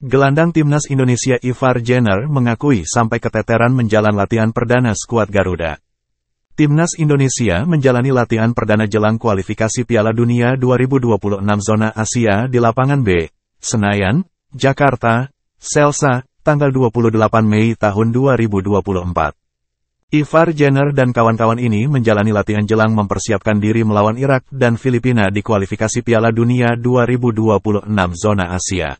Gelandang timnas Indonesia Ivar Jenner mengakui sampai keteteran menjalan latihan perdana skuad Garuda. Timnas Indonesia menjalani latihan perdana jelang kualifikasi Piala Dunia 2026 zona Asia di lapangan B, Senayan, Jakarta, Selsa, tanggal 28 Mei tahun 2024. Ivar Jenner dan kawan-kawan ini menjalani latihan jelang mempersiapkan diri melawan Irak dan Filipina di kualifikasi Piala Dunia 2026 zona Asia.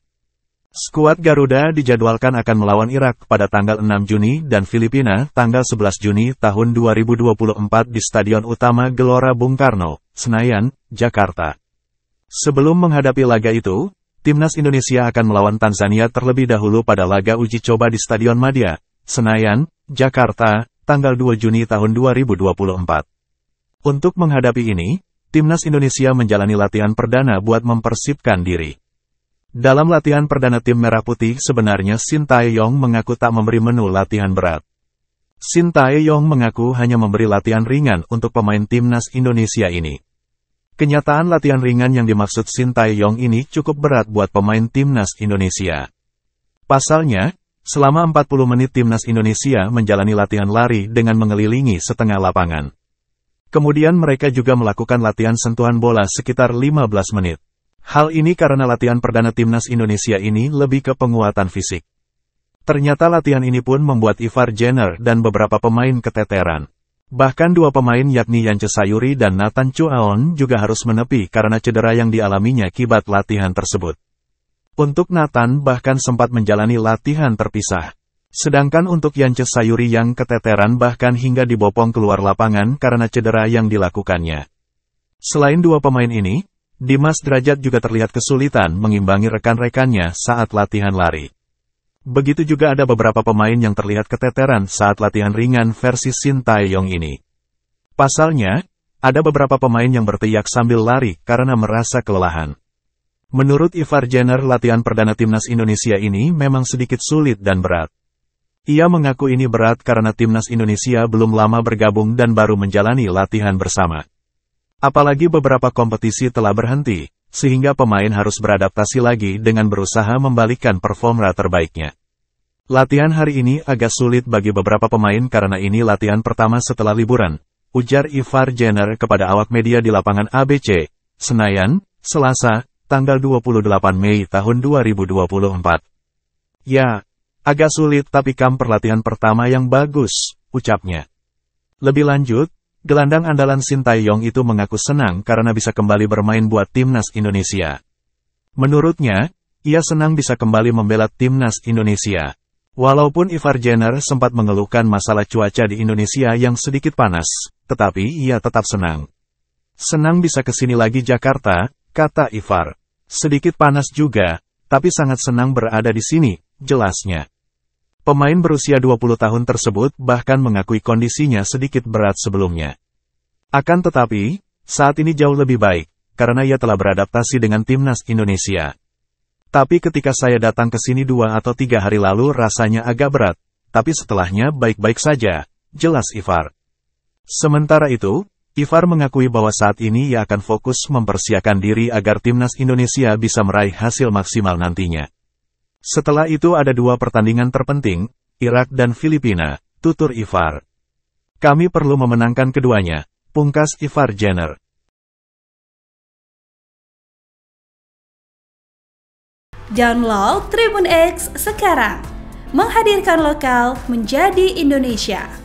Skuad Garuda dijadwalkan akan melawan Irak pada tanggal 6 Juni dan Filipina tanggal 11 Juni tahun 2024 di Stadion Utama Gelora Bung Karno, Senayan, Jakarta. Sebelum menghadapi laga itu, Timnas Indonesia akan melawan Tanzania terlebih dahulu pada laga uji coba di Stadion Madia, Senayan, Jakarta, tanggal 2 Juni tahun 2024. Untuk menghadapi ini, Timnas Indonesia menjalani latihan perdana buat mempersiapkan diri. Dalam latihan perdana tim Merah Putih sebenarnya Shin Tae-yong mengaku tak memberi menu latihan berat. Shin Tae-yong mengaku hanya memberi latihan ringan untuk pemain timnas Indonesia ini. Kenyataan latihan ringan yang dimaksud Shin Tae-yong ini cukup berat buat pemain timnas Indonesia. Pasalnya, selama 40 menit timnas Indonesia menjalani latihan lari dengan mengelilingi setengah lapangan. Kemudian mereka juga melakukan latihan sentuhan bola sekitar 15 menit. Hal ini karena latihan perdana timnas Indonesia ini lebih ke penguatan fisik. Ternyata latihan ini pun membuat Ivar Jenner dan beberapa pemain keteteran. Bahkan dua pemain yakni Yance Sayuri dan Nathan Chuaon juga harus menepi karena cedera yang dialaminya kibat latihan tersebut. Untuk Nathan bahkan sempat menjalani latihan terpisah. Sedangkan untuk Yance Sayuri yang keteteran bahkan hingga dibopong keluar lapangan karena cedera yang dilakukannya. Selain dua pemain ini, Dimas Derajat juga terlihat kesulitan mengimbangi rekan-rekannya saat latihan lari. Begitu juga ada beberapa pemain yang terlihat keteteran saat latihan ringan versi Shin Taeyong ini. Pasalnya, ada beberapa pemain yang berteriak sambil lari karena merasa kelelahan. Menurut Ivar Jenner latihan perdana timnas Indonesia ini memang sedikit sulit dan berat. Ia mengaku ini berat karena timnas Indonesia belum lama bergabung dan baru menjalani latihan bersama. Apalagi beberapa kompetisi telah berhenti, sehingga pemain harus beradaptasi lagi dengan berusaha membalikkan performa terbaiknya. Latihan hari ini agak sulit bagi beberapa pemain karena ini latihan pertama setelah liburan, ujar Ivar Jenner kepada awak media di lapangan ABC, Senayan, Selasa, tanggal 28 Mei tahun 2024. Ya, agak sulit tapi kam perlatihan pertama yang bagus, ucapnya. Lebih lanjut, Gelandang andalan Sintayong itu mengaku senang karena bisa kembali bermain buat timnas Indonesia. Menurutnya, ia senang bisa kembali membela timnas Indonesia. Walaupun Ivar Jenner sempat mengeluhkan masalah cuaca di Indonesia yang sedikit panas, tetapi ia tetap senang. Senang bisa kesini lagi Jakarta, kata Ivar. Sedikit panas juga, tapi sangat senang berada di sini, jelasnya. Pemain berusia 20 tahun tersebut bahkan mengakui kondisinya sedikit berat sebelumnya. Akan tetapi, saat ini jauh lebih baik, karena ia telah beradaptasi dengan timnas Indonesia. Tapi ketika saya datang ke sini dua atau tiga hari lalu rasanya agak berat, tapi setelahnya baik-baik saja, jelas Ivar. Sementara itu, Ivar mengakui bahwa saat ini ia akan fokus mempersiapkan diri agar timnas Indonesia bisa meraih hasil maksimal nantinya. Setelah itu ada dua pertandingan terpenting, Irak dan Filipina, tutur Ivar. Kami perlu memenangkan keduanya, pungkas Ivar Jenner. Download Tribun X sekarang. Menghadirkan lokal menjadi Indonesia.